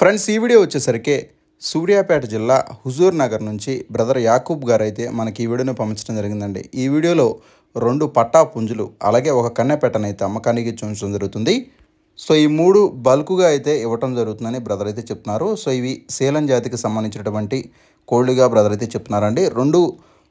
friends ఈ video వచ్చేసరికి సూర్యాపేట జిల్లా హుజూర్ నగర్ నుంచి బ్రదర్ యాకూబ్ గారు అయితే మనకి ఈ వీడియోను పంపించడం జరిగిందండి ఈ వీడియోలో రెండు పట్టా పుంజులు అలాగే ఒక కన్నెపేటను అయితే అమ్మకానికి చూపించడం జరుగుతుంది సో ఈ మూడు బల్క్గా అయితే ఇవ్వటం జరుగుతుందని బ్రదర్ అయితే చెప్తున్నారు సో ఇవి సేలం జాతికి సంబంధించినటువంటి కోల్డ్గా బ్రదర్ అయితే చెప్తున్నారండి రెండు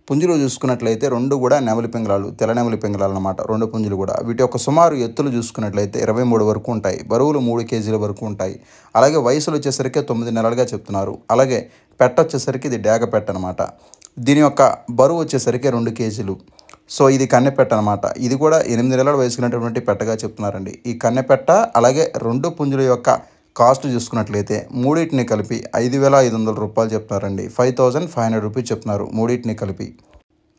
పుంజులు చూసుకున్నట్లయితే రెండు కూడా నెమలి పింగళాలు తెల్ల నెమలి పింగళాలు అనమాట రెండు పుంజులు కూడా వీటి యొక్క సుమారు ఎత్తులు చూసుకున్నట్లయితే ఇరవై మూడు వరకు ఉంటాయి బరువులు మూడు కేజీల వరకు ఉంటాయి అలాగే వయసులు వచ్చేసరికి తొమ్మిది నెలలుగా చెప్తున్నారు అలాగే పెట్ట వచ్చేసరికి ఇది డేగ పెట్ట అనమాట దీని యొక్క బరువు వచ్చేసరికి రెండు కేజీలు సో ఇది కన్నెపెట్ట అనమాట ఇది కూడా ఎనిమిది నెలల వయసుకున్నటువంటి పెట్టగా చెప్తున్నారండి ఈ కన్నెపెట్ట అలాగే రెండు పుంజుల యొక్క కాస్ట్ చూసుకున్నట్లయితే మూడింటిని కలిపి ఐదు వేల ఐదు వందల రూపాయలు చెప్తున్నారండి five thousand five hundred rupees చెప్తున్నారు మూడింటిని కలిపి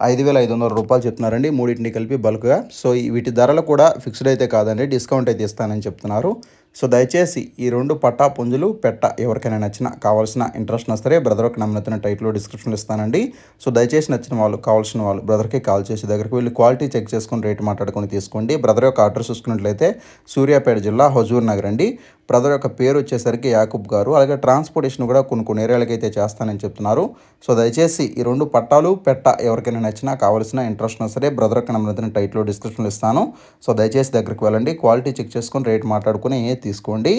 ఐదు వేల ఐదు వందల రూపాయలు చెప్తున్నారండి మూడింటిని కలిపి బల్క్గా సో వీటి ధరలు కూడా ఫిక్స్డ్ అయితే కాదండి డిస్కౌంట్ అయితే ఇస్తానని చెప్తున్నారు సో దయచేసి ఈ రెండు పట్టా పుంజులు పెట్ట ఎవరికైనా నచ్చిన కావాల్సిన ఇంట్రెస్ట్ సరే బ్రదర్కి నమ్మిన టైట్లో డిస్క్రిప్షన్లో ఇస్తానండి సో దయచేసి నచ్చిన వాళ్ళు కావాల్సిన వాళ్ళు బ్రదర్కి కాల్ చేసి దగ్గరికి వెళ్ళి క్వాలిటీ చెక్ చేసుకుని రేటు మాట్లాడుకొని తీసుకోండి బ్రదర్ యొక్క అడ్రస్ చూసుకున్నట్లయితే సూర్యాపేట జిల్లా హజూర్ నగర్ అండి బ్రదర్ యొక్క పేరు వచ్చేసరికి యాకూబ్ గారు అలాగే ట్రాన్స్పోర్టేషన్ కూడా కొన్ని కొన్ని అయితే చేస్తానని చెప్తున్నారు సో దయచేసి ఈ రెండు పట్టాలు పెట్ట ఎవరికైనా నచ్చినా కావాల్సిన ఇంట్రెస్ట్ ఉన్నా సరే బ్రదర్కి నమ్మిన టైట్లో డిస్క్రిప్షన్లో ఇస్తాను సో దయచేసి దగ్గరికి వెళ్ళండి క్వాలిటీ చెక్ చేసుకొని రేట్ మాట్లాడుకుని తీసుకోండి